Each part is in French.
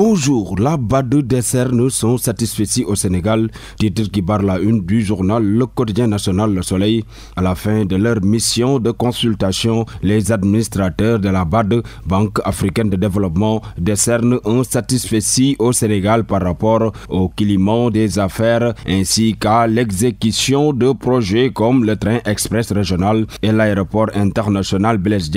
Bonjour, la Badou décerne son sont au Sénégal, titre qui barre la une du journal Le Quotidien National Le Soleil. À la fin de leur mission de consultation, les administrateurs de la BAD, Banque africaine de développement, décernent un satisfait au Sénégal par rapport au climat des affaires ainsi qu'à l'exécution de projets comme le train express régional et l'aéroport international Blaise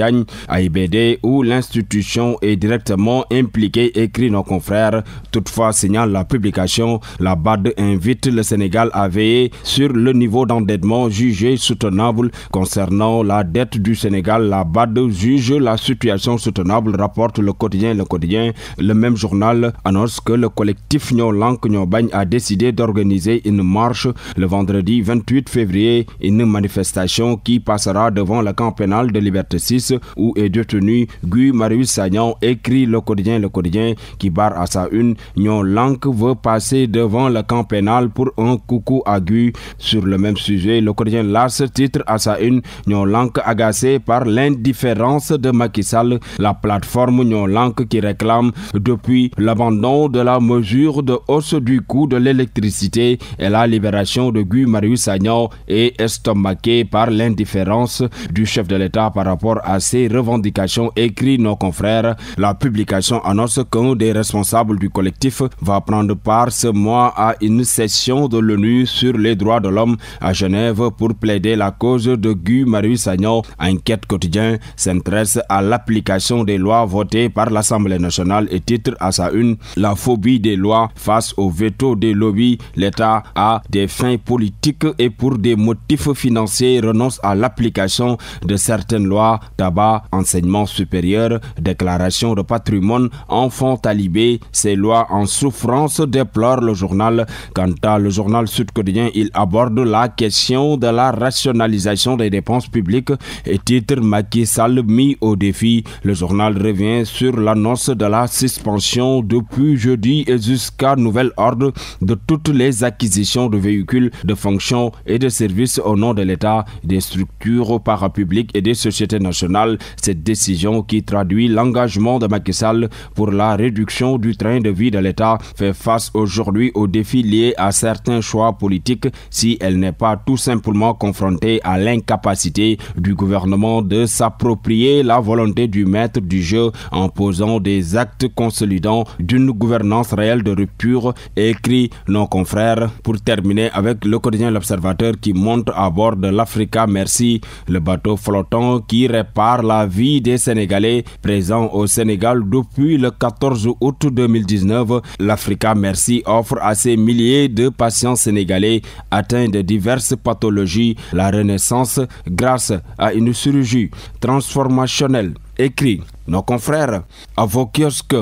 à AIBD, où l'institution est directement impliquée, écrit nos confrères. Toutefois, signale la publication, la BAD invite le Sénégal à veiller sur le niveau d'endettement jugé soutenable. Concernant la dette du Sénégal, la BAD juge la situation soutenable, rapporte le quotidien Le Quotidien. Le même journal annonce que le collectif Lank Nyobagne a décidé d'organiser une marche le vendredi 28 février, une manifestation qui passera devant la camp pénal de Liberté 6 où est détenu Guy Marius Sagnan, écrit Le Quotidien Le Quotidien qui bat à sa une, Nyon Lank veut passer devant le camp pénal pour un coucou aigu. Sur le même sujet, le quotidien Lars titre à sa une, Nyon Lank agacé par l'indifférence de Macky Sall, la plateforme Nyon Lank qui réclame depuis l'abandon de la mesure de hausse du coût de l'électricité et la libération de Guy Marius Sagno est estomaqué par l'indifférence du chef de l'État par rapport à ses revendications, écrit nos confrères. La publication annonce qu'un des responsable du collectif, va prendre part ce mois à une session de l'ONU sur les droits de l'homme à Genève pour plaider la cause de Guy Marius Sagnon. Enquête quotidien s'intéresse à l'application des lois votées par l'Assemblée nationale et titre à sa une La phobie des lois face au veto des lobbies. L'État a des fins politiques et pour des motifs financiers renonce à l'application de certaines lois tabac, enseignement supérieur, déclaration de patrimoine, enfants talibans ces lois en souffrance, déplore le journal. Quant à le journal sud-coréen, il aborde la question de la rationalisation des dépenses publiques et titre Macky Sall mis au défi. Le journal revient sur l'annonce de la suspension depuis jeudi et jusqu'à nouvel ordre de toutes les acquisitions de véhicules, de fonctions et de services au nom de l'État, des structures parapubliques et des sociétés nationales. Cette décision qui traduit l'engagement de Macky Sall pour la réduction du train de vie de l'État fait face aujourd'hui aux défis liés à certains choix politiques si elle n'est pas tout simplement confrontée à l'incapacité du gouvernement de s'approprier la volonté du maître du jeu en posant des actes consolidants d'une gouvernance réelle de rupture, écrit nos confrères. Pour terminer avec le quotidien L'Observateur qui monte à bord de l'Africa Merci, le bateau flottant qui répare la vie des Sénégalais présents au Sénégal depuis le 14 août août 2019, l'Africa Merci offre à ces milliers de patients sénégalais atteints de diverses pathologies la renaissance grâce à une chirurgie transformationnelle. Écrit nos confrères à vos kiosques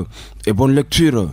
et bonne lecture.